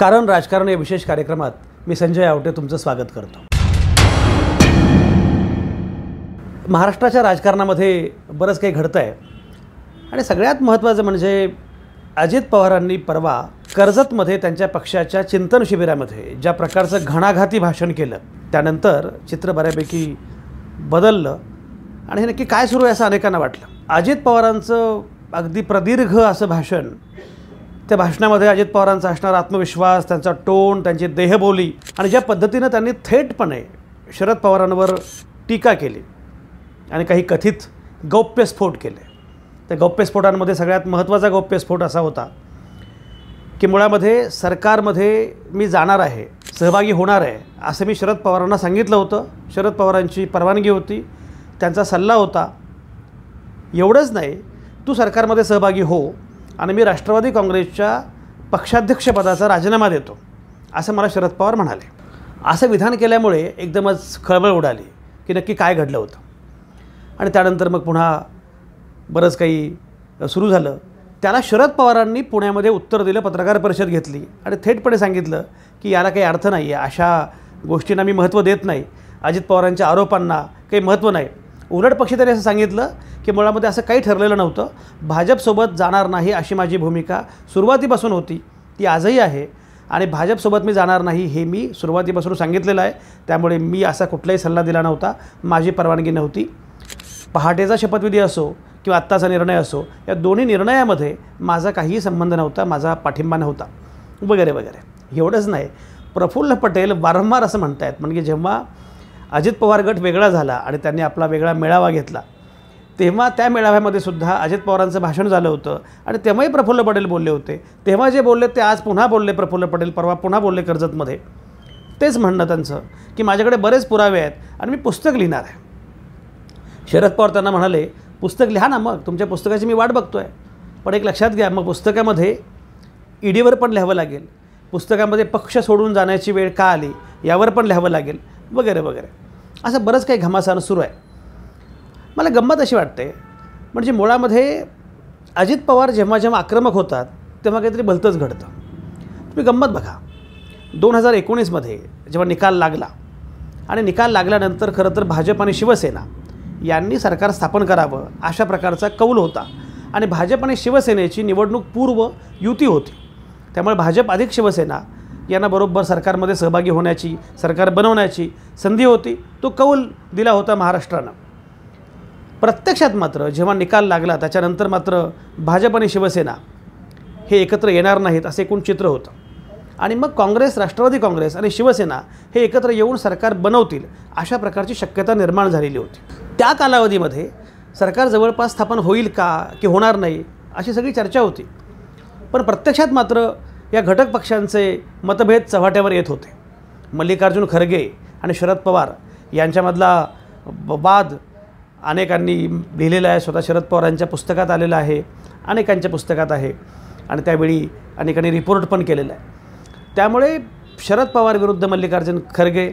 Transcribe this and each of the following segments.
कारण राजकारण या विशेष कार्यक्रमात मी संजय आवटे तुमचं स्वागत करतो महाराष्ट्राच्या राजकारणामध्ये बरंच काही घडतं आहे आणि सगळ्यात महत्त्वाचं म्हणजे अजित पवारांनी परवा कर्जतमध्ये त्यांच्या पक्षाच्या चिंतन शिबिरामध्ये ज्या प्रकारचं घणाघाती भाषण केलं त्यानंतर चित्र बऱ्यापैकी बदललं आणि हे नक्की काय सुरू आहे असं अनेकांना वाटलं अजित पवारांचं अगदी प्रदीर्घ असं भाषण त्या भाषणामध्ये अजित पवारांचा असणारा आत्मविश्वास त्यांचा टोन त्यांची देहबोली आणि ज्या पद्धतीनं त्यांनी थेटपणे शरद पवारांवर टीका केली आणि काही कथित गौप्यस्फोट केले त्या गौप्यस्फोटांमध्ये सगळ्यात महत्त्वाचा गौप्यस्फोट असा होता की मुळामध्ये सरकारमध्ये मी जाणार आहे सहभागी होणार आहे असं मी शरद पवारांना सांगितलं होतं शरद पवारांची परवानगी होती त्यांचा सल्ला होता एवढंच नाही तू सरकारमध्ये सहभागी हो आणि मी राष्ट्रवादी काँग्रेसच्या पक्षाध्यक्षपदाचा राजीनामा देतो असं मला शरद पवार म्हणाले असं विधान केल्यामुळे एकदमच खळबळ उडाली की नक्की काय घडलं होतं आणि त्यानंतर मग पुन्हा बरंच काही सुरू झालं त्याला शरद पवारांनी पुण्यामध्ये उत्तर दिलं पत्रकार परिषद घेतली आणि थेटपणे सांगितलं की याला काही अर्थ नाही आहे अशा गोष्टींना मी महत्त्व देत नाही अजित पवारांच्या आरोपांना काही महत्त्व नाही उलट पक्ष त्यांनी असं सांगितलं की मुळामध्ये असं काही ठरलेलं नव्हतं भाजपसोबत जाणार नाही अशी माझी भूमिका सुरुवातीपासून होती ती आजही आहे आणि भाजपसोबत मी जाणार नाही हे मी सुरुवातीपासून सांगितलेलं आहे त्यामुळे मी असा कुठलाही सल्ला दिला नव्हता माझी परवानगी नव्हती पहाटेचा शपथविधी असो किंवा आत्ताचा निर्णय असो या दोन्ही निर्णयामध्ये माझा काहीही संबंध नव्हता माझा पाठिंबा नव्हता वगैरे वगैरे एवढंच नाही प्रफुल्ल पटेल वारंवार असं म्हणत आहेत म्हणजे जेव्हा अजित पवार गट वेगळा झाला आणि त्यांनी आपला वेगळा मेळावा घेतला तेव्हा त्या मेळाव्यामध्ये सुद्धा अजित पवारांचं भाषण झालं होतं आणि तेव्हाही प्रफुल्ल पटेल बोलले होते तेव्हा जे बोलले ते आज पुन्हा बोलले प्रफुल्ल पटेल परवा पुन्हा बोलले कर्जतमध्ये तेच म्हणणं त्यांचं की माझ्याकडे बरेच पुरावे आहेत आणि मी पुस्तक लिहिणार आहे शरद पवार त्यांना म्हणाले पुस्तक लिहा ना मग तुमच्या पुस्तकाची मी वाट बघतो आहे पण एक लक्षात घ्या मग पुस्तकामध्ये ईडीवर पण लिहावं लागेल पुस्तकामध्ये पक्ष सोडून जाण्याची वेळ का आली यावर पण लिहावं लागेल वगैरे वगैरे असं बरंच काही घमासानं सुरू आहे मला गंमत अशी वाटते म्हणजे मुळामध्ये अजित पवार जेव्हा जेव्हा आक्रमक होतात तेव्हा काहीतरी भलतंच घडतं तुम्ही गंमत बघा दोन हजार एकोणीसमध्ये जेव्हा निकाल लागला आणि निकाल लागल्यानंतर खरं तर भाजप आणि शिवसेना यांनी सरकार स्थापन करावं अशा प्रकारचा कौल होता आणि भाजप आणि शिवसेनेची निवडणूक पूर्व युती होती त्यामुळे भाजप अधिक शिवसेना यांना बरोबर सरकारमध्ये सहभागी होण्याची सरकार बनवण्याची संधी होती तो कौल दिला होता महाराष्ट्रानं प्रत्यक्षात मात्र जेव्हा निकाल लागला त्याच्यानंतर मात्र भाजप आणि शिवसेना हे एकत्र येणार नाहीत असे एकूण चित्र होतं आणि मग काँग्रेस राष्ट्रवादी काँग्रेस आणि शिवसेना हे एकत्र येऊन सरकार बनवतील अशा प्रकारची शक्यता निर्माण झालेली होती त्या कालावधीमध्ये सरकार जवळपास स्थापन होईल का की होणार नाही अशी सगळी चर्चा होती पण प्रत्यक्षात मात्र या घटक पक्षांचे मतभेद चव्हाट्यावर येत होते मल्लिकार्जुन खरगे आणि शरद पवार यांच्यामधला वाद अनेकांनी लिहिलेला आहे स्वतः शरद पवारांच्या पुस्तकात आलेला आहे अनेकांच्या पुस्तकात आहे आणि त्यावेळी अनेकांनी रिपोर्ट पण केलेला आहे त्यामुळे शरद पवार विरुद्ध मल्लिकार्जुन खरगे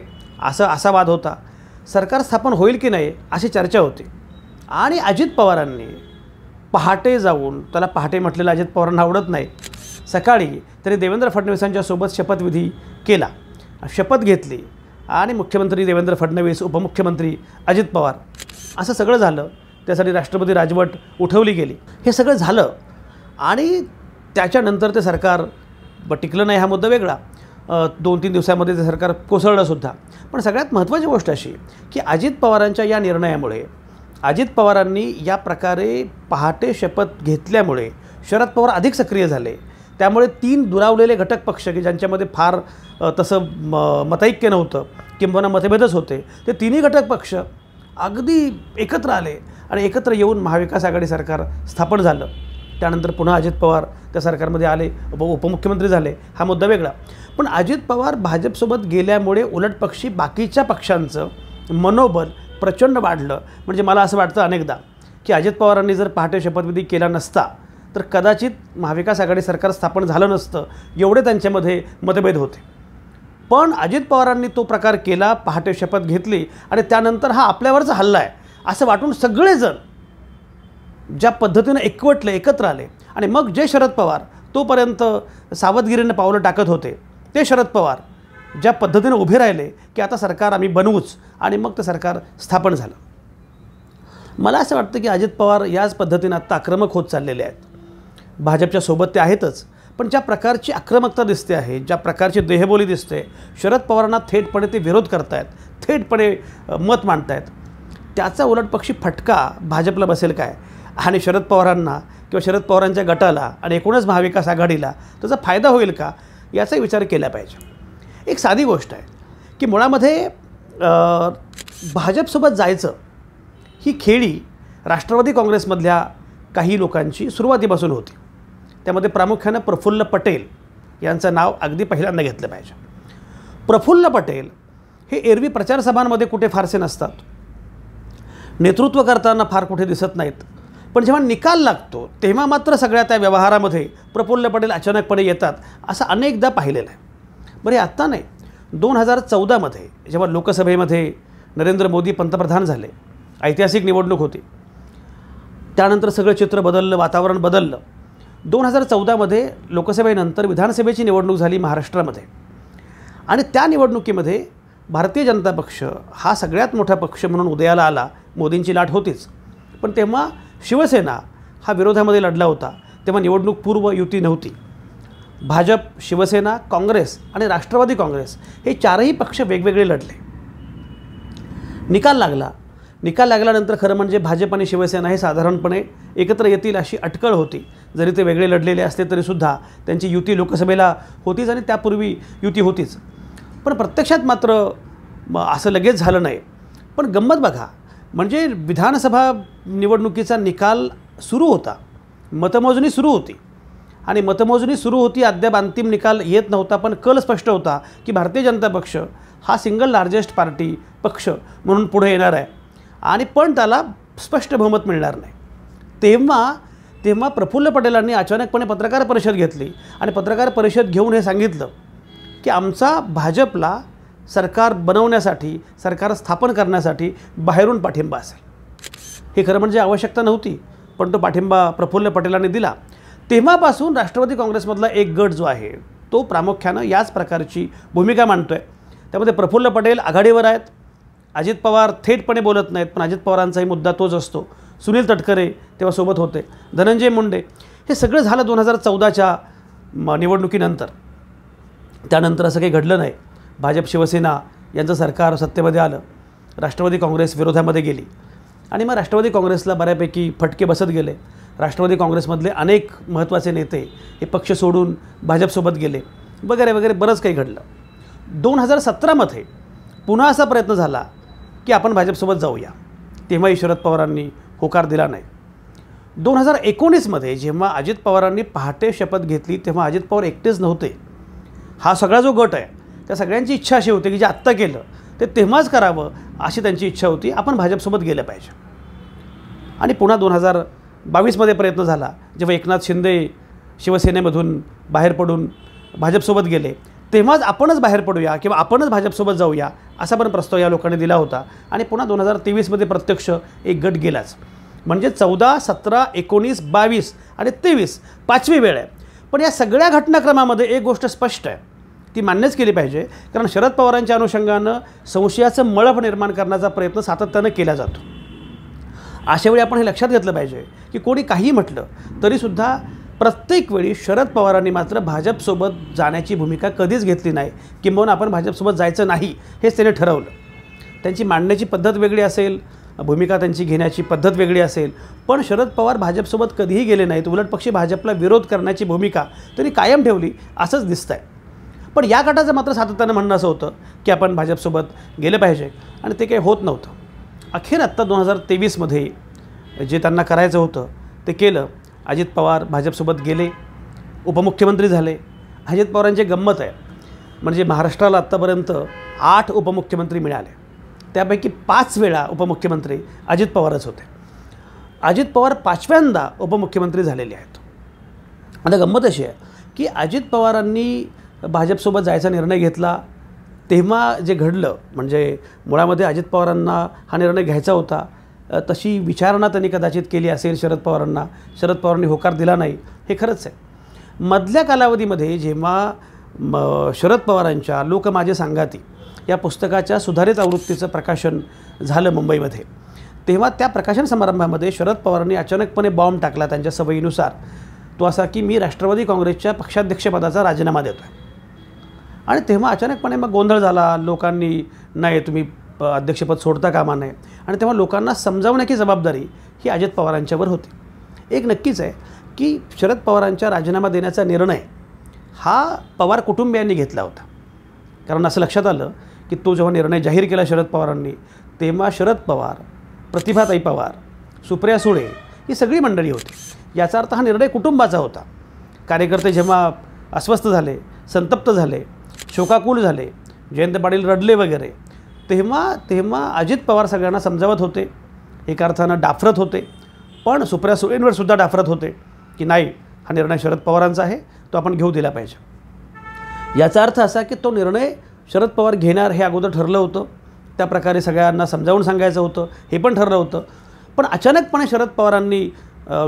असं असा वाद होता सरकार स्थापन होईल की नाही अशी चर्चा होती आणि अजित पवारांनी पहाटे जाऊन त्याला पहाटे म्हटलेलं अजित पवारांना आवडत नाही सकाळी त्यांनी देवेंद्र फडणवीसांच्या सोबत शपथविधी केला शपथ घेतली आणि मुख्यमंत्री देवेंद्र फडणवीस उपमुख्यमंत्री अजित पवार असं सगळं झालं त्यासाठी राष्ट्रपती राजवट उठवली गेली हे सगळं झालं आणि त्याच्यानंतर ते सरकार ब टिकलं नाही हा मुद्दा वेगळा दोन तीन दिवसामध्ये ते सरकार कोसळलंसुद्धा पण सगळ्यात महत्त्वाची गोष्ट अशी की अजित पवारांच्या या निर्णयामुळे अजित पवारांनी या प्रकारे पहाटे शपथ घेतल्यामुळे शरद पवार अधिक सक्रिय झाले त्यामुळे तीन दुरावलेले घटक पक्ष की ज्यांच्यामध्ये फार तसं म मतैक्य नव्हतं किंबहुना मतभेदच होते ते तिन्ही घटक पक्ष अगदी एकत्र आले आणि एकत्र येऊन महाविकास आघाडी सरकार स्थापन झालं त्यानंतर पुन्हा अजित पवार त्या सरकारमध्ये आले उप उपमुख्यमंत्री झाले हा मुद्दा वेगळा पण अजित पवार भाजपसोबत गेल्यामुळे उलटपक्षी बाकीच्या पक्षांचं मनोबल प्रचंड वाढलं म्हणजे मला असं वाटतं अनेकदा की अजित पवारांनी जर पहाटे शपथविधी केला नसता तर कदाचित महाविकास आघाडी सरकार स्थापन झालं नसतं एवढे त्यांच्यामध्ये मतभेद होते पण अजित पवारांनी तो प्रकार केला पहाटे शपथ घेतली आणि त्यानंतर हा आपल्यावरचा हल्ला आहे असं वाटून सगळेजण ज्या पद्धतीनं एकवटले एकत्र आले आणि मग जे शरद पवार तोपर्यंत सावधगिरीनं पावलं टाकत होते ते शरद पवार ज्या पद्धतीनं उभे राहिले की आता सरकार आम्ही बनवूच आणि मग ते सरकार स्थापन झालं मला असं वाटतं की अजित पवार याच पद्धतीनं आत्ता आक्रमक होत चाललेले आहेत भाजपच्या सोबत ते आहेतच पण ज्या प्रकारची आक्रमकता दिसते आहे ज्या प्रकारची देहबोली दिसते शरद पवारांना थेटपणे ते विरोध करतायत थेटपणे मत मांडतायत त्याचा उलटपक्षी फटका भाजपला बसेल काय आणि शरद पवारांना किंवा शरद पवारांच्या गटाला आणि एकूणच महाविकास आघाडीला त्याचा फायदा होईल का याचाही विचार केला पाहिजे एक साधी गोष्ट आहे की मुळामध्ये भाजपसोबत जायचं ही खेळी राष्ट्रवादी काँग्रेसमधल्या काही लोकांची सुरुवातीपासून होती त्यामध्ये प्रामुख्यानं प्रफुल्ल पटेल यांचं नाव अगदी पहिल्यांदा घेतलं पाहिजे प्रफुल्ल पटेल हे एरवी प्रचारसभांमध्ये कुठे फारसे नसतात नेतृत्व करताना फार कुठे दिसत नाहीत पण जेव्हा निकाल लागतो तेव्हा मात्र सगळ्या त्या व्यवहारामध्ये प्रफुल्ल पटेल अचानकपणे येतात असं अनेकदा पाहिलेलं आहे हे आत्ता नाही दोन हजार चौदामध्ये जेव्हा लोकसभेमध्ये नरेंद्र मोदी पंतप्रधान झाले ऐतिहासिक निवडणूक होती त्यानंतर सगळं चित्र बदललं वातावरण बदललं दोन हजार चौदामध्ये लोकसभेनंतर विधानसभेची निवडणूक झाली महाराष्ट्रामध्ये आणि त्या निवडणुकीमध्ये भारतीय जनता पक्ष हा सगळ्यात मोठा पक्ष म्हणून उदयाला आला मोदींची लाट होतीच पण तेव्हा शिवसेना हा विरोधामध्ये लढला होता तेव्हा निवडणूक पूर्व युती नव्हती भाजप शिवसेना काँग्रेस आणि राष्ट्रवादी काँग्रेस हे चारही पक्ष वेगवेगळे लढले निकाल लागला निकाल लागल्यानंतर खरं म्हणजे भाजप आणि शिवसेना हे साधारणपणे एकत्र येतील अशी अटकळ होती जरी ते वेगळे लढलेले असले तरीसुद्धा त्यांची युती लोकसभेला होतीच आणि त्यापूर्वी युती होतीच पण प्रत्यक्षात मात्र असं लगेच झालं नाही पण गंमत बघा म्हणजे विधानसभा निवडणुकीचा निकाल सुरू होता मतमोजणी सुरू होती आणि मतमोजणी सुरू होती अद्याप अंतिम निकाल येत नव्हता पण कल स्पष्ट होता की भारतीय जनता पक्ष हा सिंगल लार्जेस्ट पार्टी पक्ष म्हणून पुढे येणार आहे आणि पण त्याला स्पष्ट बहुमत मिळणार नाही तेव्हा तेव्हा प्रफुल्ल पटेलांनी अचानकपणे पत्रकार परिषद घेतली आणि पत्रकार परिषद घेऊन हे सांगितलं की आमचा भाजपला सरकार बनवण्यासाठी सरकार स्थापन करण्यासाठी बाहेरून पाठिंबा असेल हे खरं म्हणजे आवश्यकता नव्हती पण तो पाठिंबा प्रफुल्ल पटेलांनी दिला तेव्हापासून राष्ट्रवादी काँग्रेसमधला एक गट जो आहे तो प्रामुख्यानं याच प्रकारची भूमिका मांडतो आहे त्यामध्ये प्रफुल्ल पटेल आघाडीवर आहेत अजित पवार थेटपणे बोलत नाहीत पण अजित पवारांचाही मुद्दा तोच असतो सुनील तटकरे तेव्हा सोबत होते धनंजय मुंडे हे सगळं झालं दोन हजार चौदाच्या निवडणुकीनंतर त्यानंतर असं काही घडलं नाही भाजप शिवसेना यांचं सरकार सत्तेमध्ये आलं राष्ट्रवादी काँग्रेस विरोधामध्ये गेली आणि मग राष्ट्रवादी काँग्रेसला बऱ्यापैकी फटके बसत गेले राष्ट्रवादी काँग्रेसमधले अनेक महत्त्वाचे नेते हे पक्ष सोडून भाजपसोबत गेले वगैरे वगैरे बरंच काही घडलं दोन हजार सतरामध्ये पुन्हा असा प्रयत्न झाला की आपण भाजपसोबत जाऊया तेव्हाही शरद पवारांनी होकार दिला नाही दोन हजार एकोणीसमध्ये जेव्हा अजित पवारांनी पहाटे शपथ घेतली तेव्हा अजित पवार एकटेच नव्हते हा सगळा जो गट आहे त्या सगळ्यांची इच्छा अशी होती की जे आत्ता केलं ते तेव्हाच करावं अशी त्यांची इच्छा होती आपण भाजपसोबत गेलं पाहिजे आणि पुन्हा दोन हजार बावीसमध्ये प्रयत्न झाला जेव्हा एकनाथ शिंदे शिवसेनेमधून बाहेर पडून भाजपसोबत गेले तेव्हाच आपणच बाहेर पडूया किंवा आपणच भाजपसोबत जाऊया असा पण प्रस्ताव या लोकांनी दिला होता आणि पुन्हा दोन हजार तेवीसमध्ये प्रत्यक्ष एक गट गेलाच म्हणजे चौदा सतरा एकोणीस बावीस आणि तेवीस पाचवी वेळ आहे पण या सगळ्या घटनाक्रमामध्ये एक गोष्ट स्पष्ट आहे ती मान्यच केली पाहिजे कारण शरद पवारांच्या अनुषंगानं संशयाचं मळप निर्माण करण्याचा प्रयत्न सातत्यानं केला जातो अशावेळी आपण हे लक्षात घेतलं पाहिजे की कोणी काही म्हटलं तरीसुद्धा प्रत्येक वेळी शरद पवारांनी मात्र भाजपसोबत जाण्याची भूमिका कधीच घेतली नाही किंबहुना आपण भाजपसोबत जायचं नाही हेच त्याने ठरवलं त्यांची मांडण्याची पद्धत वेगळी असेल भूमिका त्यांची घेण्याची पद्धत वेगळी असेल पण शरद पवार भाजपसोबत कधीही गेले नाहीत उलट पक्षी भाजपला विरोध करण्याची भूमिका त्यांनी कायम ठेवली असंच दिसतं आहे पण या गटाचं मात्र सातत्यानं म्हणणं असं होतं की आपण भाजपसोबत गेलं पाहिजे आणि ते काही होत नव्हतं अखेर आत्ता दोन हजार तेवीसमध्ये जे त्यांना करायचं होतं ते केलं अजित पवार भाजपसोबत गेले उपमुख्यमंत्री झाले अजित पवारांची गंमत आहे म्हणजे महाराष्ट्राला आत्तापर्यंत आठ उपमुख्यमंत्री मिळाले त्यापैकी पाच वेळा उपमुख्यमंत्री अजित पवारच होते अजित पवार पाचव्यांदा उपमुख्यमंत्री झालेले आहेत आता गंमत अशी आहे की अजित पवारांनी भाजपसोबत जायचा निर्णय घेतला तेव्हा जे घडलं म्हणजे मुळामध्ये अजित पवारांना हा निर्णय घ्यायचा होता तशी विचारणा त्यांनी कदाचित केली असेल शरद पवारांना शरद पवारांनी होकार दिला नाही हे खरंच आहे मधल्या कालावधीमध्ये जेव्हा शरद पवारांच्या लोक माझे सांगाती या पुस्तकाच्या सुधारित आवृत्तीचं प्रकाशन झालं मुंबईमध्ये तेव्हा त्या प्रकाशन समारंभामध्ये शरद पवारांनी अचानकपणे बॉम्ब टाकला त्यांच्या सवयीनुसार तो असा की मी राष्ट्रवादी काँग्रेसच्या पक्षाध्यक्षपदाचा राजीनामा देतो आणि तेव्हा अचानकपणे मग गोंधळ झाला लोकांनी नाही तुम्ही प अध्यक्षपद सोडता कामा नये आणि तेव्हा लोकांना समजावण्याची जबाबदारी ही अजित पवारांच्यावर होती एक नक्कीच आहे की शरद पवारांच्या राजीनामा देण्याचा निर्णय हा पवार कुटुंबियांनी घेतला होता कारण असं लक्षात आलं की तो जेव्हा निर्णय जाहीर केला शरद पवारांनी तेव्हा शरद पवार प्रतिभाताई पवार सुप्रिया सुळे ही सगळी मंडळी होती याचा अर्थ हा निर्णय कुटुंबाचा होता कार्यकर्ते जेव्हा अस्वस्थ झाले संतप्त झाले शोकाकुल झाले जयंत पाटील रडले वगैरे तेव्हा तेव्हा अजित पवार सगळ्यांना समजावत होते एका अर्थानं डाफरत होते पण सुप्रिया सुळेंवर सुद्धा डाफरत होते की नाही हा निर्णय शरद पवारांचा आहे तो आपण घेऊ दिला पाहिजे याचा अर्थ असा की तो निर्णय शरद पवार घेणार हे अगोदर ठरलं होतं त्या प्रकारे सगळ्यांना समजावून सांगायचं होतं हे पण ठरलं होतं पण अचानकपणे शरद पवारांनी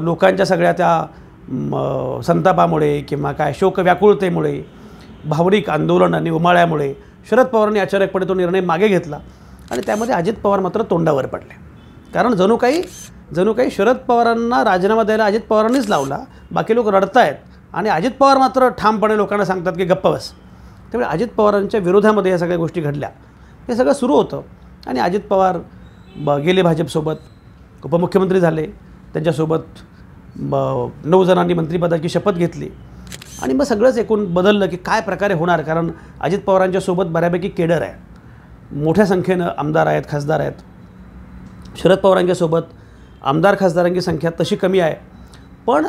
लोकांच्या सगळ्या त्या संतापामुळे किंवा काय शोक व्याकुळतेमुळे भावनिक आंदोलन आणि उमाळ्यामुळे शरद पवारांनी अचानकपणे तो निर्णय मागे घेतला आणि त्यामध्ये अजित पवार मात्र तोंडावर पडले कारण जणू काही जणू काही शरद पवारांना राजीनामा द्यायला अजित पवारांनीच लावला बाकी लोक रडतायत आणि अजित पवार मात्र ठामपणे लोकांना सांगतात की गप्प बस त्यामुळे अजित पवारांच्या विरोधामध्ये या सगळ्या गोष्टी घडल्या हे सगळं सुरू होतं आणि अजित पवार ब गेले भाजपसोबत उपमुख्यमंत्री झाले त्यांच्यासोबत नऊ जणांनी मंत्रिपदाची शपथ घेतली आणि मग सगळंच एकूण बदललं की काय प्रकारे होणार कारण अजित पवारांच्या सोबत बऱ्यापैकी केडर आहे मोठ्या संख्येनं आमदार आहेत खासदार आहेत शरद पवारांच्यासोबत आमदार खासदारांची संख्या तशी कमी आहे पण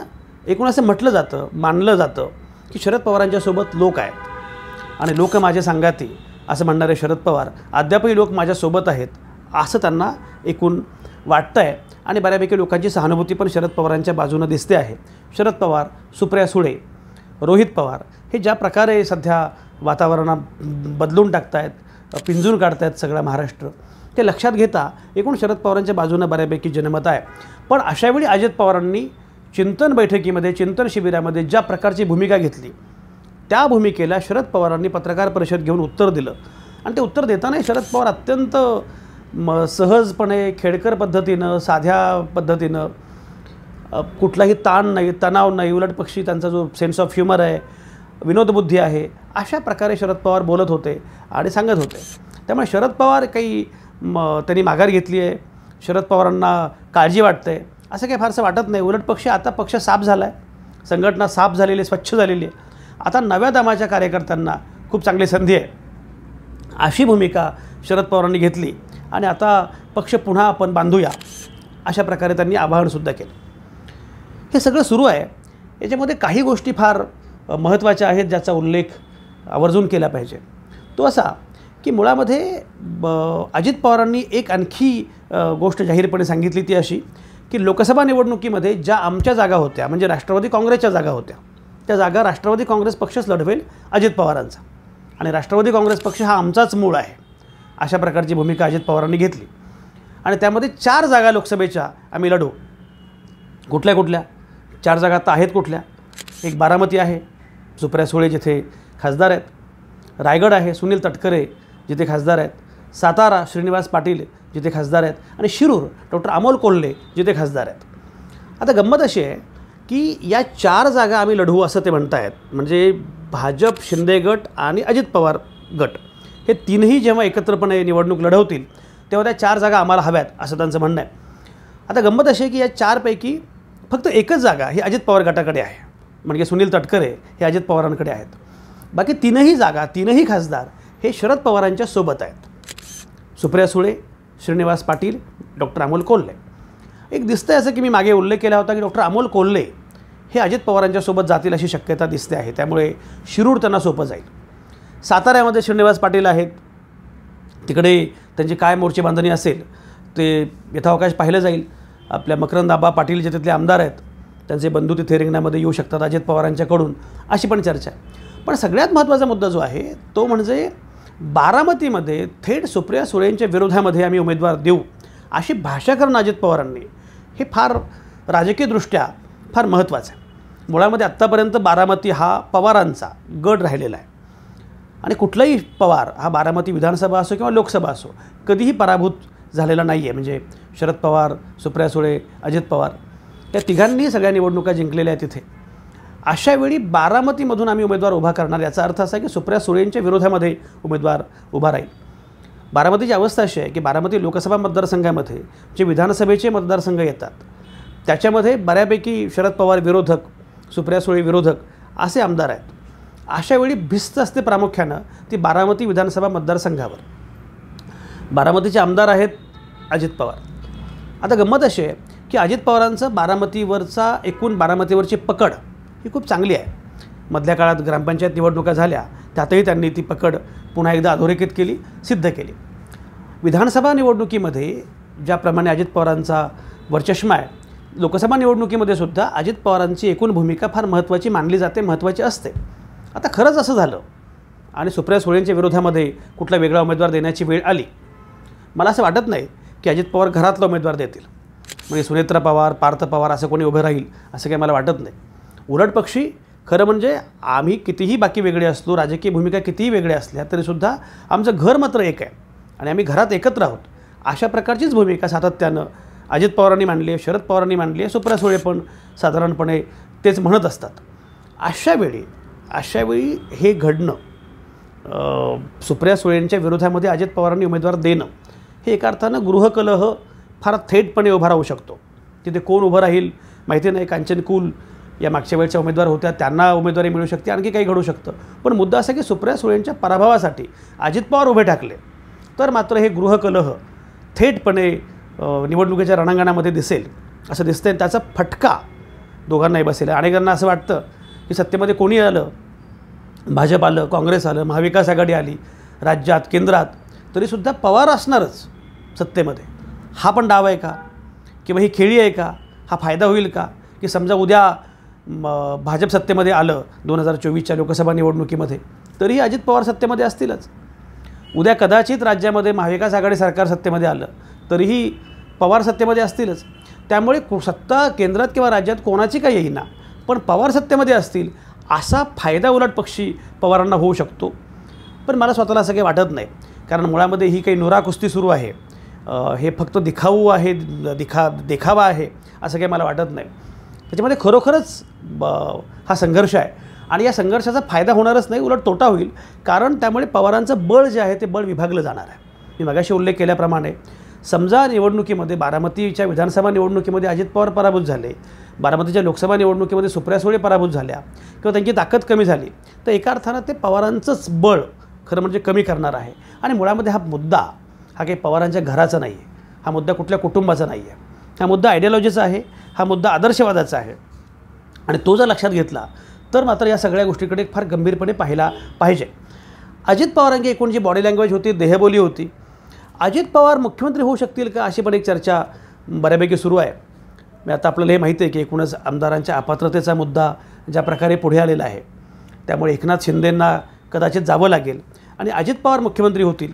एकूण असं म्हटलं जातं मानलं जातं की शरद पवारांच्यासोबत लोक आहेत आणि लोक माझे सांगाती असं म्हणणारे शरद पवार अद्यापही लोक माझ्यासोबत आहेत असं त्यांना एकूण वाटतं आहे आणि बऱ्यापैकी लोकांची सहानुभूती पण शरद पवारांच्या बाजूनं दिसते आहे शरद पवार सुप्रिया सुळे रोहित पवार हे ज्या प्रकारे सध्या वातावरणा बदलून टाकतायत पिंजून काढतायत सगळा महाराष्ट्र ते लक्षात घेता एकूण शरद पवारांच्या बाजूनं बऱ्यापैकी जनमत आहे पण अशावेळी अजित पवारांनी चिंतन बैठकीमध्ये चिंतन शिबिरामध्ये ज्या प्रकारची भूमिका घेतली त्या भूमिकेला शरद पवारांनी पत्रकार परिषद घेऊन उत्तर दिलं आणि ते उत्तर देताना शरद पवार अत्यंत म सहजपणे खेडकर पद्धतीनं साध्या पद्धतीनं कुठलाही ताण नाही तणाव नाही उलट पक्षी त्यांचा जो सेन्स ऑफ ह्युमर आहे विनोदबुद्धी आहे अशा प्रकारे शरद पवार बोलत होते आणि सांगत होते त्यामुळे शरद पवार काही म त्यांनी माघार घेतली आहे शरद पवारांना काळजी वाटते असं काही फारसं वाटत नाही उलट पक्ष आता पक्ष साफ झाला आहे संघटना साफ झालेली स्वच्छ झालेली आहे आता नव्या दमाच्या कार्यकर्त्यांना खूप चांगली संधी आहे अशी भूमिका शरद पवारांनी घेतली आणि आता पक्ष पुन्हा आपण बांधूया अशा प्रकारे त्यांनी आवाहनसुद्धा केलं हे सगळं सुरू आहे याच्यामध्ये काही गोष्टी फार महत्त्वाच्या आहेत ज्याचा उल्लेख आवर्जून केला पाहिजे तो असा की मुळामध्ये अजित पवारांनी एक आणखी गोष्ट जाहीरपणे सांगितली ती अशी की लोकसभा निवडणुकीमध्ये ज्या आमच्या जागा होत्या म्हणजे राष्ट्रवादी काँग्रेसच्या जागा होत्या त्या जागा राष्ट्रवादी काँग्रेस पक्षच लढवेल अजित पवारांचा आणि राष्ट्रवादी काँग्रेस पक्ष हा आमचाच मूळ आहे अशा प्रकारची भूमिका अजित पवारांनी घेतली आणि त्यामध्ये चार जागा लोकसभेच्या आम्ही लढू कुठल्या कुठल्या चार जागा आता आहेत कुठल्या एक बारामती आहे सुप्रिया सुळे जिथे खासदार आहेत रायगड आहे सुनील तटकरे जिथे खासदार आहेत सातारा श्रीनिवास पाटील जिथे खासदार आहेत आणि शिरूर डॉक्टर अमोल कोल्हे जिथे खासदार आहेत आता गंमत अशी आहे की या चार जागा आम्ही लढवू असं ते आहेत म्हणजे भाजप शिंदे गट आणि अजित पवार गट हे तीनही जेव्हा एकत्रपणे निवडणूक लढवतील तेव्हा त्या चार जागा आम्हाला हव्यात असं त्यांचं म्हणणं आहे आता गंमत अशी आहे की या चारपैकी फक्त एकच जागा ही अजित पवार गटाकडे आहे म्हणजे सुनील तटकरे हे अजित पवारांकडे आहेत बाकी तीनही जागा तीनही खासदार हे शरद पवारांच्या सोबत आहेत सुप्रिया सुळे श्रीनिवास पाटील डॉक्टर अमोल कोल्हे एक दिसतं असं की मी मागे उल्लेख केला होता की डॉक्टर अमोल कोल्हे हे अजित पवारांच्या सोबत जातील अशी शक्यता दिसते आहे त्यामुळे शिरूर त्यांना सोपं जाईल साताऱ्यामध्ये श्रीनिवास पाटील आहेत तिकडे त्यांची काय मोर्चेबांधणी बांधणी असेल ते यथावकाश पाहिलं जाईल आपल्या मकरंदाबा पाटील जे तिथले आमदार आहेत त्यांचे बंधू तिथे रिंगणामध्ये येऊ शकतात अजित पवारांच्याकडून अशी पण चर्चा आहे पण सगळ्यात महत्त्वाचा मुद्दा जो आहे तो म्हणजे बारामतीमध्ये थेट सुप्रिया सुळेंच्या विरोधामध्ये आम्ही उमेदवार देऊ अशी भाषा करणं अजित पवारांनी हे फार राजकीयदृष्ट्या फार महत्त्वाचं आहे मुळामध्ये आत्तापर्यंत बारामती हा पवारांचा गड राहिलेला आहे आणि कुठलाही पवार हा बारामती विधानसभा असो किंवा लोकसभा असो कधीही पराभूत झालेला नाही आहे म्हणजे शरद पवार सुप्रिया सुळे अजित पवार त्या तिघांनी सगळ्या निवडणुका जिंकलेल्या आहेत तिथे अशावेळी बारामतीमधून आम्ही उमेदवार उभा करणार याचा अर्थ असा की सुप्रिया सुळेंच्या विरोधामध्ये उमेदवार उभा राहील बारामतीची अवस्था अशी आहे की बारामती लोकसभा मतदारसंघामध्ये जे विधानसभेचे मतदारसंघ येतात त्याच्यामध्ये बऱ्यापैकी शरद पवार विरोधक सुप्रिया सुळे विरोधक असे आमदार आहेत अशावेळी भिस्त असते प्रामुख्यानं ती बारामती विधानसभा मतदारसंघावर बारामतीचे आमदार आहेत अजित पवार आता गंमत अशी आहे की अजित पवारांचं बारामतीवरचा एकूण बारामतीवरची पकड ही खूप चांगली आहे मधल्या काळात ग्रामपंचायत निवडणुका झाल्या त्यातही त्यांनी ती पकड पुन्हा एकदा अधोरेखित केली सिद्ध केली विधानसभा निवडणुकीमध्ये ज्याप्रमाणे अजित पवारांचा वर्चष्मा आहे लोकसभा निवडणुकीमध्ये सुद्धा अजित पवारांची एकूण भूमिका फार महत्त्वाची मानली जाते महत्त्वाची असते आता खरंच असं झालं आणि सुप्रिया सुळेंच्या विरोधामध्ये कुठला वेगळा उमेदवार देण्याची वेळ आली मला असं वाटत नाही की अजित पवार घरातला उमेदवार देतील म्हणजे सुनेत्रा पवार पार्थ पवार असं कोणी उभं राहील असं काही मला वाटत नाही उलट पक्षी खरं म्हणजे आम्ही कितीही बाकी वेगळे असलो राजकीय भूमिका कितीही वेगळ्या असल्या तरीसुद्धा आमचं घर मात्र एक आहे आणि आम्ही घरात एकत्र आहोत अशा प्रकारचीच भूमिका सातत्यानं अजित पवारांनी मांडली आहे शरद पवारांनी मांडली आहे सुप्रा सुळे पण साधारणपणे तेच म्हणत असतात अशा वेळी अशा वेळी हे घडणं सुप्रिया सुळेंच्या विरोधामध्ये अजित पवारांनी उमेदवार देणं हे एका अर्थानं गृहकलह फार थेटपणे उभा राहू शकतो तिथे कोण उभं राहील माहिती नाही कांचन कुल या मागच्या वेळच्या उमेदवार होत्या त्यांना उमेदवारी मिळू शकते आणखी काही घडू शकतं पण मुद्दा असा की सुप्रिया सुळेंच्या पराभवासाठी अजित पवार उभे टाकले तर मात्र हे गृहकलह थेटपणे निवडणुकीच्या रणांगणामध्ये दिसेल असं दिसतंय त्याचा फटका दोघांनाही बसेल अनेकांना असं वाटतं की सत्तेमध्ये कोणी आलं भाजप आलं काँग्रेस आलं महाविकास आघाडी आली राज्यात केंद्रात तरीसुद्धा पवार असणारच सत्तेमध्ये हा पण डाव आहे का किंवा ही खेळी आहे का हा फायदा होईल का की समजा उद्या भाजप सत्तेमध्ये आलं दोन हजार चोवीसच्या लोकसभा निवडणुकीमध्ये तरीही अजित पवार सत्तेमध्ये असतीलच उद्या कदाचित राज्यामध्ये महाविकास आघाडी सरकार सत्तेमध्ये आलं तरीही पवार सत्तेमध्ये असतीलच त्यामुळे सत्ता केंद्रात किंवा राज्यात कोणाची काही येईना पण पवार सत्तेमध्ये असतील असा फायदा उलट पक्षी पवारांना होऊ शकतो पण मला स्वतःला असं काही वाटत नाही कारण मुळामध्ये ही काही नोरा कुस्ती सुरू आहे हे फक्त दिखाऊ आहे दिखा देखावा आहे असं काही मला वाटत नाही त्याच्यामध्ये खरोखरच हा संघर्ष आहे आणि या संघर्षाचा फायदा होणारच नाही उलट तोटा होईल कारण त्यामुळे पवारांचं बळ जे आहे ते बळ विभागलं जाणार आहे मी मगाशी उल्लेख केल्याप्रमाणे समजा निवडणुकीमध्ये बारामतीच्या विधानसभा निवडणुकीमध्ये अजित पवार पराभूत झाले बारामतीच्या लोकसभा निवडणुकीमध्ये सुप्रिया सुळे पराभूत झाल्या किंवा त्यांची ताकद कमी झाली तर एका अर्थानं ते पवारांचंच बळ खरं म्हणजे कमी करणार आहे आणि मुळामध्ये हा मुद्दा हा काही पवारांच्या घराचा नाही आहे हा मुद्दा कुठल्या कुटुंबाचा नाही आहे हा मुद्दा आयडियॉलॉजीचा आहे हा मुद्दा आदर्शवादाचा आहे आणि तो जर लक्षात घेतला तर मात्र या सगळ्या गोष्टीकडे फार गंभीरपणे पाहिला पाहिजे अजित पवारांची एकूण जी बॉडी लँग्वेज होती देहबोली होती अजित पवार मुख्यमंत्री होऊ शकतील का अशी पण एक चर्चा बऱ्यापैकी सुरू आहे मी आता आपल्याला हे माहिती आहे की एकूणच आमदारांच्या अपात्रतेचा मुद्दा ज्या प्रकारे पुढे आलेला आहे त्यामुळे एकनाथ शिंदेंना कदाचित जावं लागेल आणि अजित पवार मुख्यमंत्री होतील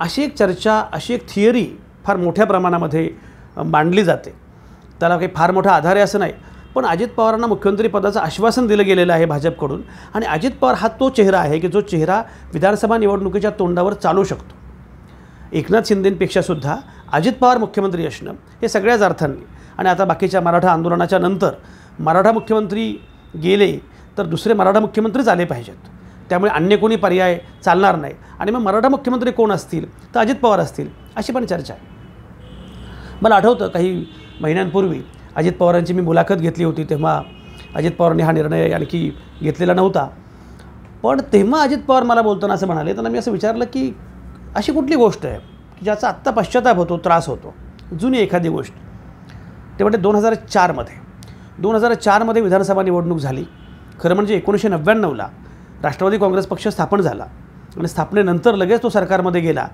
अशी एक चर्चा अशी एक थिअरी फार मोठ्या प्रमाणामध्ये मांडली जाते त्याला काही फार मोठा आधार आहे असं नाही पण अजित पवारांना मुख्यमंत्रीपदाचं आश्वासन दिलं गेलेलं आहे भाजपकडून आणि अजित पवार हा तो चेहरा आहे की जो चेहरा विधानसभा निवडणुकीच्या तोंडावर चालू शकतो एकनाथ शिंदेंपेक्षा सुद्धा अजित पवार मुख्यमंत्री असणं हे सगळ्याच अर्थांनी आणि आता बाकीच्या मराठा आंदोलनाच्या नंतर मराठा मुख्यमंत्री गेले तर दुसरे मराठा मुख्यमंत्रीच आले पाहिजेत त्यामुळे अन्य कोणी पर्याय चालणार नाही आणि मग मराठा मुख्यमंत्री कोण असतील तर अजित पवार असतील अशी पण चर्चा आहे मला आठवतं काही महिन्यांपूर्वी अजित पवारांची मी मुलाखत घेतली होती तेव्हा अजित पवारांनी हा निर्णय आणखी घेतलेला नव्हता पण तेव्हा अजित पवार मला बोलताना असं म्हणाले त्यांना मी असं विचारलं की अशी कुठली गोष्ट आहे की ज्याचा आत्ता पश्चाताप होतो त्रास होतो जुनी एखादी गोष्ट ते म्हणजे दोन हजार चारमध्ये दोन हजार चारमध्ये विधानसभा निवडणूक झाली खरं म्हणजे एकोणीसशे नव्याण्णवला राष्ट्रवादी काँग्रेस पक्ष स्थापन झाला आणि स्थापनेनंतर लगेच तो सरकारमध्ये गेला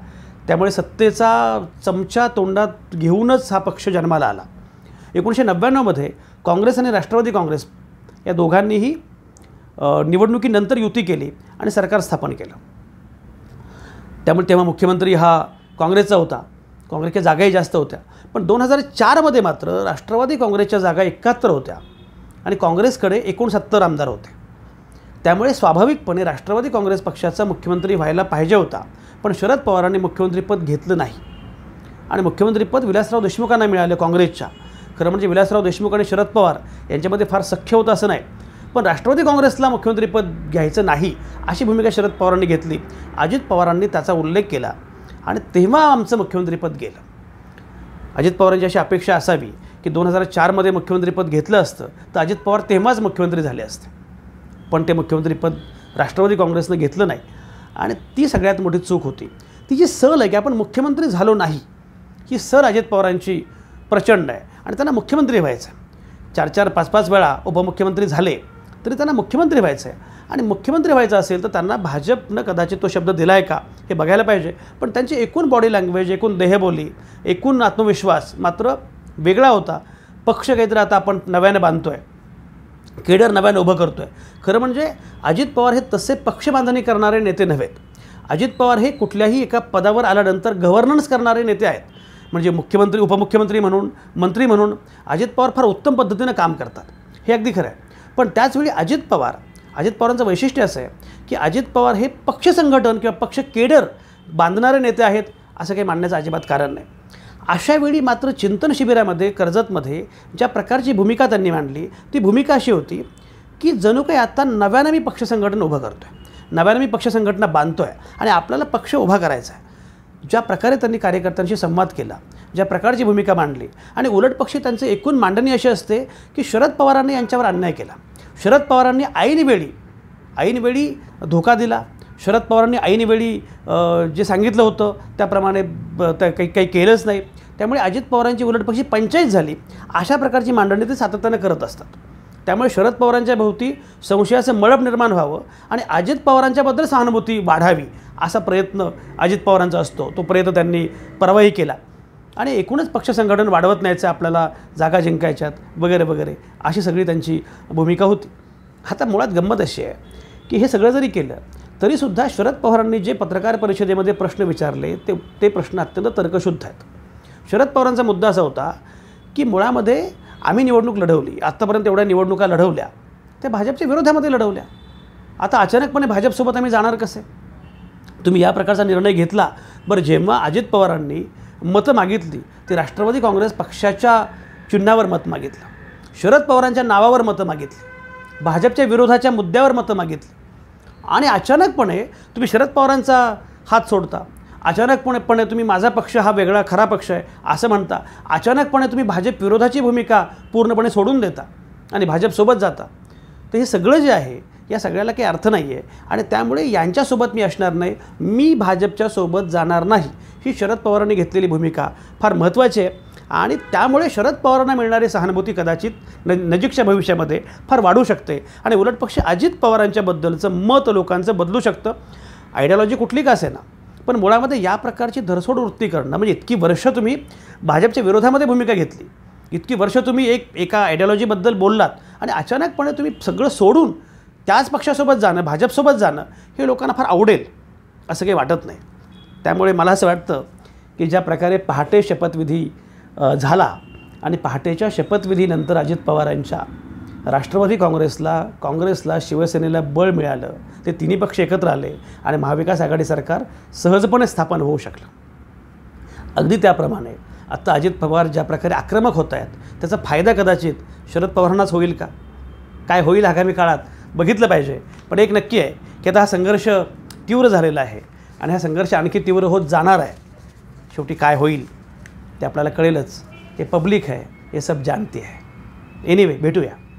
त्यामुळे सत्तेचा चमचा तोंडात घेऊनच हा पक्ष जन्माला आला एकोणीसशे नव्याण्णवमध्ये काँग्रेस आणि राष्ट्रवादी काँग्रेस या दोघांनीही निवडणुकीनंतर युती केली आणि सरकार स्थापन केलं त्यामुळे तेव्हा मुख्यमंत्री हा काँग्रेसचा होता काँग्रेसच्या जागाही जास्त होत्या पण दोन हजार चारमध्ये मात्र राष्ट्रवादी काँग्रेसच्या जागा एकाहत्तर होत्या आणि काँग्रेसकडे एकोणसत्तर आमदार होते त्यामुळे स्वाभाविकपणे राष्ट्रवादी काँग्रेस पक्षाचा मुख्यमंत्री व्हायला पाहिजे होता पण शरद पवारांनी मुख्यमंत्रीपद घेतलं नाही आणि मुख्यमंत्रीपद विलासराव देशमुखांना मिळालं काँग्रेसच्या खरं म्हणजे विलासराव देशमुख आणि शरद पवार यांच्यामध्ये फार सख्य होतं असं नाही पण राष्ट्रवादी काँग्रेसला मुख्यमंत्रीपद घ्यायचं नाही अशी भूमिका शरद पवारांनी घेतली अजित पवारांनी त्याचा उल्लेख केला आणि तेव्हा आमचं मुख्यमंत्रीपद गेलं अजित पवारांची अशी अपेक्षा असावी की दोन हजार चारमध्ये मुख्यमंत्रीपद घेतलं असतं तर अजित पवार तेव्हाच मुख्यमंत्री झाले असते पण ते मुख्यमंत्रीपद राष्ट्रवादी काँग्रेसनं घेतलं नाही आणि ती सगळ्यात मोठी चूक होती ती जी सल आहे की आपण मुख्यमंत्री झालो नाही ही सर अजित पवारांची प्रचंड आहे आणि त्यांना मुख्यमंत्री व्हायचं आहे चार चार पाच पाच वेळा उपमुख्यमंत्री झाले तरी त्यांना मुख्यमंत्री व्हायचं आहे आणि मुख्यमंत्री व्हायचं असेल तर त्यांना भाजपनं कदाचित तो शब्द दिला आहे का हे बघायला पाहिजे पण त्यांची एकूण बॉडी लँग्वेज एकूण देहबोली एकूण आत्मविश्वास मात्र वेगळा होता पक्ष काहीतरी आता आपण नव्याने बांधतो आहे केडर नव्यानं उभं करतो आहे खरं म्हणजे अजित पवार हे तसे पक्षबांधणी करणारे नेते नव्हेत अजित पवार हे कुठल्याही एका पदावर आल्यानंतर गव्हर्नन्स करणारे नेते आहेत म्हणजे मुख्यमंत्री उपमुख्यमंत्री म्हणून मंत्री म्हणून अजित पवार फार उत्तम पद्धतीनं काम करतात हे अगदी खरं आहे पण त्याचवेळी अजित पवार अजित पवारांचं वैशिष्ट्य असं आहे की अजित पवार हे पक्ष संघटन किंवा पक्ष केडर बांधणारे नेते आहेत असं काही मानण्याचं अजिबात कारण नाही अशावेळी मात्र चिंतन शिबिरामध्ये कर्जतमध्ये ज्या प्रकारची भूमिका त्यांनी मांडली ती भूमिका अशी होती की जणू काही आता नव्यानं मी पक्ष संघटन उभं करतो आहे नव्यानं मी पक्ष संघटना बांधतो आहे आणि आपल्याला पक्ष उभा करायचा आहे ज्या प्रकारे त्यांनी कार्यकर्त्यांशी संवाद केला ज्या प्रकारची भूमिका मांडली आणि उलट पक्षी त्यांचे एकूण मांडणी अशी असते की शरद पवारांनी यांच्यावर अन्याय केला शरद पवारांनी ऐनवेळी ऐनवेळी धोका दिला शरद पवारांनी ऐनवेळी जे सांगितलं होतं त्याप्रमाणे काही काही केलंच नाही त्यामुळे अजित पवारांची उलटपक्षी पंचायत झाली अशा प्रकारची मांडणी ते सातत्यानं करत असतात त्यामुळे शरद पवारांच्या भोवती संशयाचं मळप निर्माण व्हावं आणि अजित पवारांच्याबद्दल सहानुभूती वाढावी असा प्रयत्न अजित पवारांचा असतो तो प्रयत्न त्यांनी परवाही केला आणि एकूणच पक्ष संघटन वाढवत न्यायचं आपल्याला जागा जिंकायच्यात वगैरे वगैरे अशी सगळी त्यांची भूमिका होती आता मुळात गंमत अशी आहे की हे सगळं जरी केलं तरीसुद्धा शरद पवारांनी जे पत्रकार परिषदेमध्ये प्रश्न विचारले ते ते प्रश्न अत्यंत तर्कशुद्ध आहेत शरद पवारांचा मुद्दा असा होता की मुळामध्ये आम्ही निवडणूक लढवली आत्तापर्यंत एवढ्या निवडणुका लढवल्या त्या भाजपच्या विरोधामध्ये लढवल्या आता अचानकपणे भाजपसोबत आम्ही जाणार कसे तुम्ही या प्रकारचा निर्णय घेतला बरं जेव्हा अजित पवारांनी मतं मागितली ते राष्ट्रवादी काँग्रेस पक्षाच्या चिन्हावर मत मागितलं शरद पवारांच्या नावावर मतं मागितली भाजपच्या विरोधाच्या मुद्द्यावर मतं मागितली आणि अचानकपणे तुम्ही शरद पवारांचा हात सोडता अचानकपणेपणे तुम्ही माझा पक्ष हा वेगळा खरा पक्ष आहे असं म्हणता अचानकपणे तुम्ही भाजप विरोधाची भूमिका पूर्णपणे सोडून देता आणि भाजपसोबत जाता तर हे सगळं जे आहे या सगळ्याला काही अर्थ नाही आहे आणि त्यामुळे यांच्यासोबत मी असणार नाही मी भाजपच्या सोबत जाणार नाही ही शरद पवारांनी घेतलेली भूमिका फार महत्त्वाची आहे आणि त्यामुळे शरद पवारांना मिळणारी सहानुभूती कदाचित न नजीकच्या भविष्यामध्ये फार वाढू शकते आणि उलट पक्ष अजित पवारांच्याबद्दलचं मत लोकांचं बदलू शकतं आयडियॉलॉजी कुठली का असे ना पण मुळामध्ये या प्रकारची धरसोड वृत्ती करणं म्हणजे इतकी वर्ष तुम्ही भाजपच्या विरोधामध्ये भूमिका घेतली इतकी वर्ष तुम्ही एक एका आयडियॉलॉजीबद्दल बोललात आणि अचानकपणे तुम्ही सगळं सोडून त्याच पक्षासोबत जाणं भाजपसोबत जाणं हे लोकांना फार आवडेल असं काही वाटत नाही त्यामुळे मला असं वाटतं की ज्या प्रकारे पहाटे शपथविधी झाला आणि पहाटेच्या शपथविधीनंतर अजित पवारांच्या राष्ट्रवादी काँग्रेसला काँग्रेसला शिवसेनेला बळ मिळालं ते तिन्ही पक्ष एकत्र आले आणि महाविकास आघाडी सरकार सहजपणे स्थापन होऊ शकलं अगदी त्याप्रमाणे आत्ता अजित पवार ज्या प्रकारे आक्रमक होत आहेत त्याचा फायदा कदाचित शरद पवारांनाच होईल का काय होईल आगामी काळात बघितलं पाहिजे पण एक नक्की आहे की आता हा संघर्ष तीव्र झालेला आहे आणि हा संघर्ष आणखी तीव्र होत जाणार आहे शेवटी काय होईल ते आपल्याला कळेलच हे पब्लिक आहे हे सब जानते आहे एनिवे भेटूया